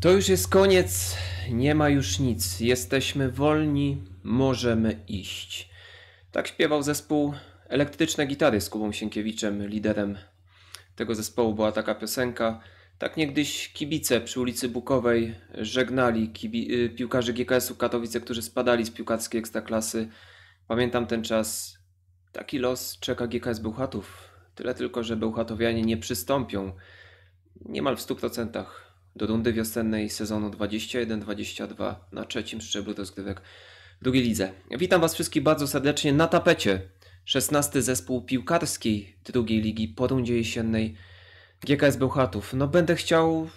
To już jest koniec, nie ma już nic. Jesteśmy wolni, możemy iść. Tak śpiewał zespół Elektryczne Gitary z Kubą Sienkiewiczem, liderem tego zespołu była taka piosenka. Tak niegdyś kibice przy ulicy Bukowej żegnali kibi- y, piłkarzy GKS-u Katowice, którzy spadali z piłkarskiej ekstraklasy. Pamiętam ten czas. Taki los czeka GKS Bełchatów. Tyle tylko, że Bełchatowianie nie przystąpią niemal w 100% do rundy wiosennej sezonu 21-22 na trzecim szczeblu rozgrywek drugiej lidze. Witam Was wszystkich bardzo serdecznie na tapecie. 16 zespół piłkarskiej drugiej ligi po rundzie jesiennej GKS Bełchatów. No będę chciał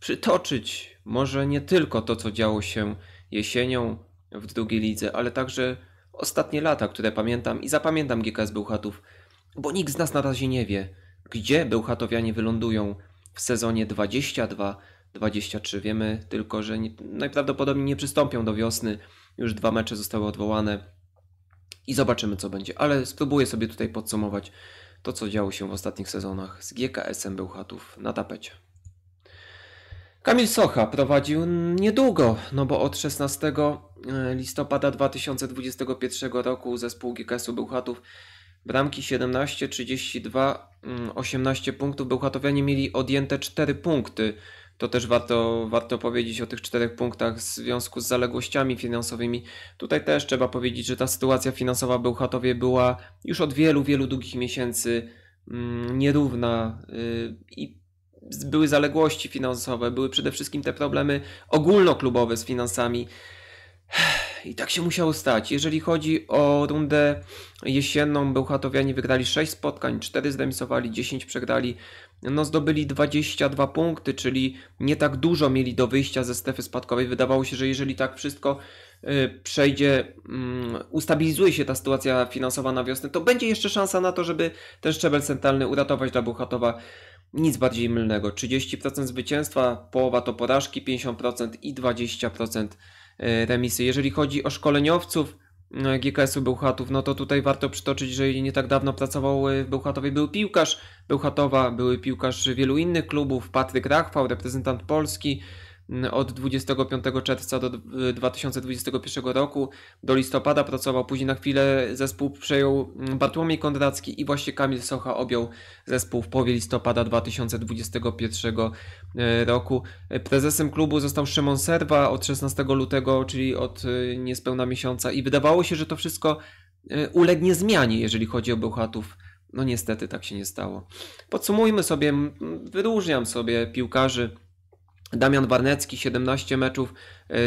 przytoczyć może nie tylko to, co działo się jesienią w drugiej lidze, ale także ostatnie lata, które pamiętam i zapamiętam GKS Bełchatów, bo nikt z nas na razie nie wie, gdzie Bełchatowianie wylądują w sezonie 22 23. Wiemy tylko, że nie, najprawdopodobniej nie przystąpią do wiosny. Już dwa mecze zostały odwołane i zobaczymy, co będzie. Ale spróbuję sobie tutaj podsumować to, co działo się w ostatnich sezonach z GKS-em Bełchatów na tapecie. Kamil Socha prowadził niedługo, no bo od 16 e, listopada 2021 roku zespół GKS-u Bełchatów bramki 17, 32, 18 punktów. Bełchatowianie mieli odjęte 4 punkty to też warto, warto powiedzieć o tych czterech punktach w związku z zaległościami finansowymi. Tutaj też trzeba powiedzieć, że ta sytuacja finansowa w Bełchatowie była już od wielu, wielu długich miesięcy mm, nierówna y, i były zaległości finansowe, były przede wszystkim te problemy ogólnoklubowe z finansami. I tak się musiało stać. Jeżeli chodzi o rundę jesienną, Bełchatowianie wygrali 6 spotkań, 4 zremisowali, 10 przegrali no zdobyli 22 punkty, czyli nie tak dużo mieli do wyjścia ze strefy spadkowej. Wydawało się, że jeżeli tak wszystko y, przejdzie, mm, ustabilizuje się ta sytuacja finansowa na wiosnę, to będzie jeszcze szansa na to, żeby ten szczebel centralny uratować dla Buchatowa. Nic bardziej mylnego. 30% zwycięstwa, połowa to porażki, 50% i 20% y, remisy. Jeżeli chodzi o szkoleniowców, GKS-u no, Bełchatów, no to tutaj warto przytoczyć, że nie tak dawno pracował w Bełchatowie, był piłkarz Bełchatowa, były piłkarz wielu innych klubów, Patryk Rachwał, reprezentant Polski, Mm, od 25 czerwca do 2021 y, roku do listopada pracował, później na chwilę zespół przejął mm, Bartłomiej Kondracki i właśnie Kamil Socha objął zespół w połowie listopada 2021 y, roku. Y, prezesem klubu został Szymon Serwa od 16 lutego, czyli od niespełna miesiąca i wydawało się, że to wszystko ulegnie zmianie, jeżeli chodzi o Bełchatów. No niestety tak się nie stało. Podsumujmy sobie, wyróżniam sobie piłkarzy Damian Warnecki 17 meczów,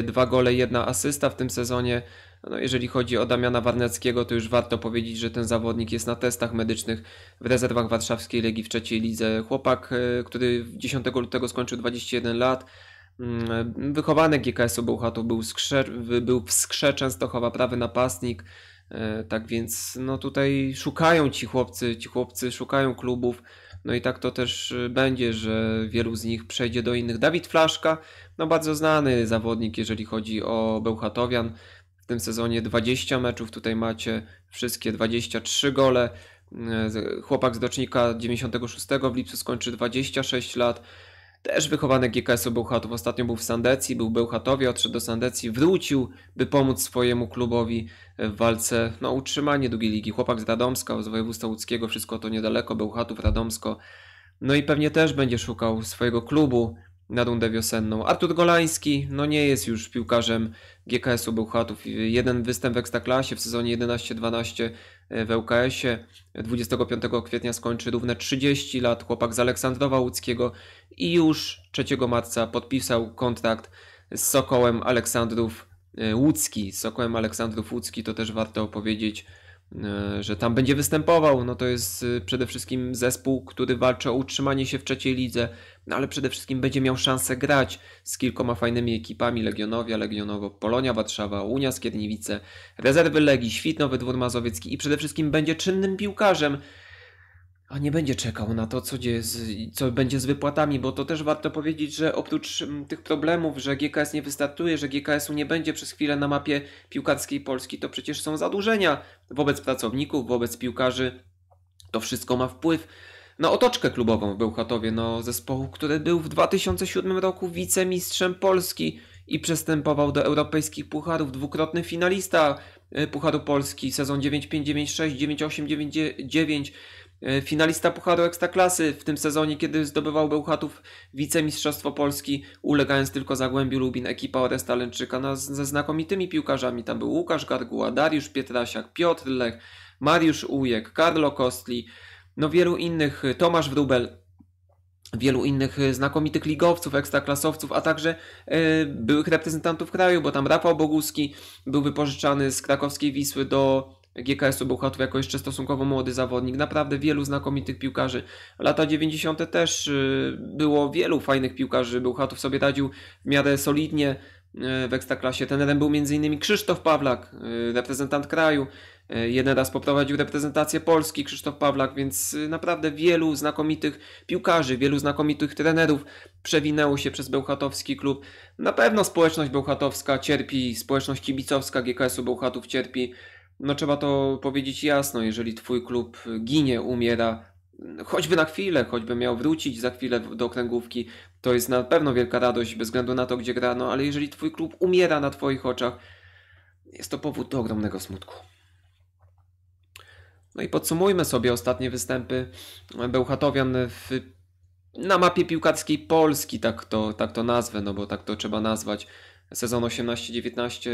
2 y, gole, 1 asysta w tym sezonie. No jeżeli chodzi o Damiana Warneckiego, to już warto powiedzieć, że ten zawodnik jest na testach medycznych w rezerwach Warszawskiej Legii w trzeciej lidze. Chłopak, y, który 10 lutego skończył 21 lat, mm, wychowany GKS-u Bełchatów, był, był w skrze Częstochowa, prawy napastnik. Y, tak więc no tutaj szukają ci chłopcy, ci chłopcy szukają klubów no i tak to też y, będzie, że wielu z nich przejdzie do innych. Dawid Flaszka, no bardzo znany zawodnik, jeżeli chodzi o Bełchatowian. W tym sezonie 20 meczów, tutaj macie wszystkie 23 gole. Y, chłopak z docznika 96 w lipcu skończy 26 lat też wychowany GKS-u Bełchatów. Ostatnio był w Sandecji, był w Bełchatowie, odszedł do Sandecji, wrócił, by pomóc swojemu klubowi w walce no, utrzymanie długiej ligi. Chłopak z Radomska, z województwa łódzkiego, wszystko to niedaleko, Bełchatów, Radomsko. No i pewnie też będzie szukał swojego klubu na rundę wiosenną. Artur Golański no nie jest już piłkarzem GKS-u Bełchatów. Jeden występ w Ekstraklasie w sezonie 11-12 e, w ŁKS-ie. 25 kwietnia skończy równe 30 lat chłopak z Aleksandrowa Łódzkiego i już 3 marca podpisał kontrakt z Sokołem Aleksandrów e, Łódzki. Z Sokołem Aleksandrów Łódzki to też warto opowiedzieć E, że tam będzie występował. No to jest y, przede wszystkim zespół, który walczy o utrzymanie się w trzeciej lidze, no ale przede wszystkim będzie miał szansę grać z kilkoma fajnymi ekipami Legionowia, Legionowo Polonia Warszawa, Unia Skierniewice, rezerwy Legii, Świtnowy Dwór Mazowiecki i przede wszystkim będzie czynnym piłkarzem a nie będzie czekał na to, co, z, co, będzie z wypłatami, bo to też warto powiedzieć, że oprócz mm, tych problemów, że GKS nie wystartuje, że GKS-u nie będzie przez chwilę na mapie piłkarskiej Polski, to przecież są zadłużenia wobec pracowników, wobec piłkarzy. To wszystko ma wpływ na otoczkę klubową w Bełchatowie, no zespołu, który był w 2007 roku wicemistrzem Polski i przystępował do europejskich pucharów, dwukrotny finalista y, Pucharu Polski, sezon 9596, 9899 E, finalista Pucharu Ekstraklasy w tym sezonie, kiedy zdobywał Bełchatów wicemistrzostwo Polski, ulegając tylko Zagłębiu Lubin, ekipa Oresta Lęczyka no, ze znakomitymi piłkarzami. Tam był Łukasz Garguła, Dariusz Pietrasiak, Piotr Lech, Mariusz Ujek, Karlo Kostli, no wielu innych, Tomasz Wrubel, wielu innych znakomitych ligowców, ekstraklasowców, a także yy, byłych reprezentantów kraju, bo tam Rafał Boguski był wypożyczany z krakowskiej Wisły do GKS-u Bełchatów jako jeszcze stosunkowo młody zawodnik. Naprawdę wielu znakomitych piłkarzy. Lata 90. też y, było wielu fajnych piłkarzy. Bełchatów sobie radził w miarę solidnie y, w Ekstraklasie. Tenerem był m.in. Krzysztof Pawlak, y, reprezentant kraju. Jeden raz poprowadził reprezentację Polski Krzysztof Pawlak, więc naprawdę wielu znakomitych piłkarzy, wielu znakomitych trenerów przewinęło się przez Bełchatowski klub. Na pewno społeczność bełchatowska cierpi, społeczność kibicowska GKS-u Bełchatów cierpi. No trzeba to powiedzieć jasno, jeżeli twój klub ginie, umiera, choćby na chwilę, choćby miał wrócić za chwilę do okręgówki, to jest na pewno wielka radość, bez względu na to, gdzie gra, no ale jeżeli twój klub umiera na twoich oczach, jest to powód do ogromnego smutku. No i podsumujmy sobie ostatnie występy Bełchatowian w, na mapie piłkarskiej Polski, tak to, tak to nazwę, no bo tak to trzeba nazwać. Sezon 18-19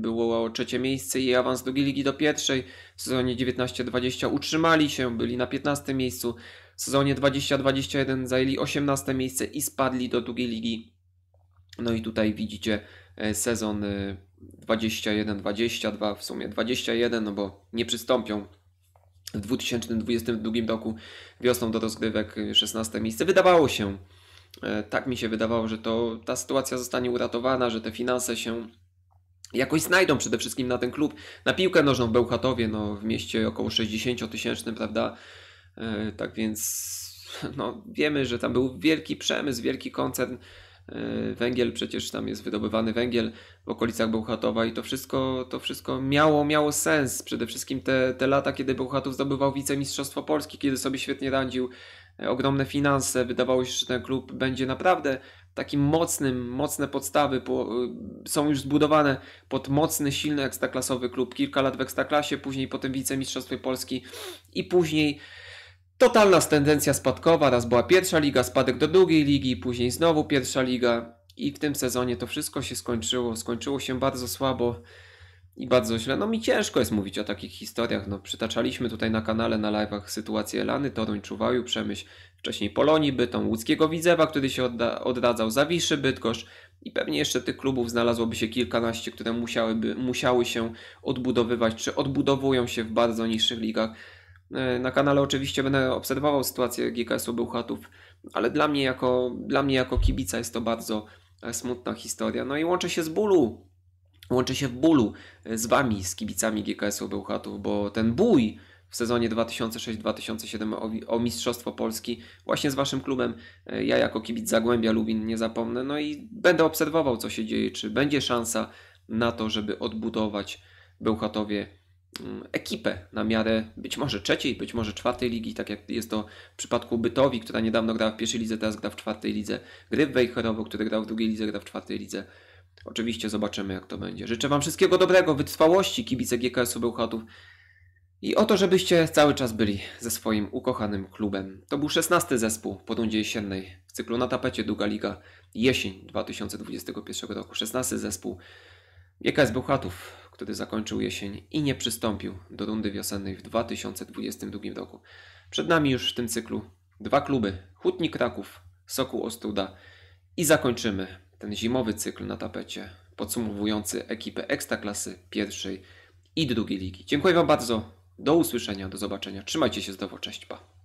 było trzecie miejsce i awans do ligi do pierwszej. W sezonie 19-20 utrzymali się, byli na 15 miejscu. W sezonie 20-21 zajęli 18 miejsce i spadli do drugiej ligi. No i tutaj widzicie e, sezon 21-22, e, w sumie 21, no bo nie przystąpią w 2022 roku wiosną do rozgrywek 16 e, miejsce. Wydawało się, E, tak mi się wydawało, że to ta sytuacja zostanie uratowana, że te finanse się jakoś znajdą przede wszystkim na ten klub. Na piłkę nożną w Bełchatowie, no, w mieście około 60 tysięcznym, prawda? E, tak więc no, wiemy, że tam był wielki przemysł, wielki koncern E, węgiel, przecież tam jest wydobywany węgiel w okolicach Bełchatowa i to wszystko, to wszystko miało, miało sens. Przede wszystkim te, te lata, kiedy Bełchatów zdobywał wicemistrzostwo Polski, kiedy sobie świetnie radził, e, ogromne finanse, wydawało się, że ten klub będzie naprawdę takim mocnym, mocne podstawy po, e, są już zbudowane pod mocny, silny ekstraklasowy klub. Kilka lat w ekstraklasie, później potem wicemistrzostwie Polski i później Totalna tendencja spadkowa, raz była pierwsza liga, spadek do drugiej ligi, później znowu pierwsza liga i w tym sezonie to wszystko się skończyło. Skończyło się bardzo słabo i bardzo źle. No mi ciężko jest mówić o takich historiach. No, przytaczaliśmy tutaj na kanale, na live'ach sytuację Elany, Toruń, Czuwaju, Przemyśl, wcześniej Polonii, Bytom, Łódzkiego Widzewa, który się odda- odradzał, Zawiszy, Bydgoszcz i pewnie jeszcze tych klubów znalazłoby się kilkanaście, które musiałyby, musiały się odbudowywać, czy odbudowują się w bardzo niższych ligach. E, na kanale oczywiście będę obserwował sytuację GKS-u Bełchatów, ale dla mnie, jako, dla mnie jako kibica jest to bardzo e, smutna historia. No i łączę się z bólu, łączę się w bólu e, z Wami, z kibicami GKS-u Bełchatów, bo ten bój w sezonie 2006-2007 o, Mistrzostwo Polski właśnie z Waszym klubem. Ja jako kibic Zagłębia Lubin nie zapomnę. No i będę obserwował, co się dzieje, czy będzie szansa na to, żeby odbudować Bełchatowie Mm, ekipę na miarę być może trzeciej, być może czwartej ligi, tak jak jest to w przypadku Bytowi, która niedawno grała w pierwszej lidze, teraz gra w czwartej lidze, gry w Wejherowo, który grał w drugiej lidze, gra w czwartej lidze. Oczywiście zobaczymy, jak to będzie. Życzę Wam wszystkiego dobrego, wytrwałości, kibice GKS-u Bełchatów i o to, żebyście cały czas byli ze swoim ukochanym klubem. To był szesnasty zespół po rundzie jesiennej w cyklu Na tapecie Duga Liga jesień 2021 roku. szesnasty zespół GKS Bełchatów, który zakończył jesień i nie przystąpił do rundy wiosennej w 2022 roku. Przed nami już w tym cyklu dwa kluby: Hutnik Kraków, Sokół Ostruda i zakończymy ten zimowy cykl na tapecie podsumowujący ekipę Ekstraklasy pierwszej i drugiej ligi. Dziękuję Wam bardzo. Do usłyszenia, do zobaczenia. Trzymajcie się zdrowo. Cześć, pa.